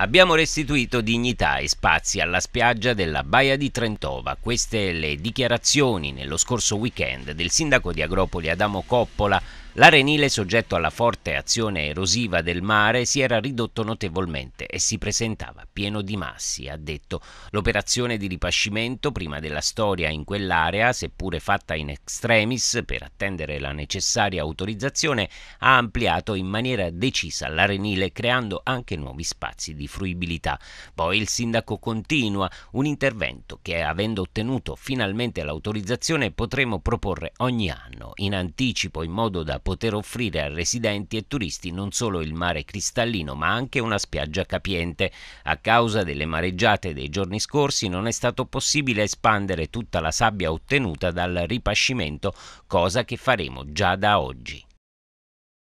Abbiamo restituito dignità e spazi alla spiaggia della Baia di Trentova. Queste le dichiarazioni nello scorso weekend del sindaco di Agropoli Adamo Coppola L'arenile, soggetto alla forte azione erosiva del mare, si era ridotto notevolmente e si presentava pieno di massi, ha detto. L'operazione di ripascimento, prima della storia in quell'area, seppure fatta in extremis per attendere la necessaria autorizzazione, ha ampliato in maniera decisa l'arenile, creando anche nuovi spazi di fruibilità. Poi il sindaco continua un intervento che, avendo ottenuto finalmente l'autorizzazione, potremo proporre ogni anno, in anticipo in modo da poter offrire a residenti e turisti non solo il mare cristallino ma anche una spiaggia capiente. A causa delle mareggiate dei giorni scorsi non è stato possibile espandere tutta la sabbia ottenuta dal ripascimento, cosa che faremo già da oggi.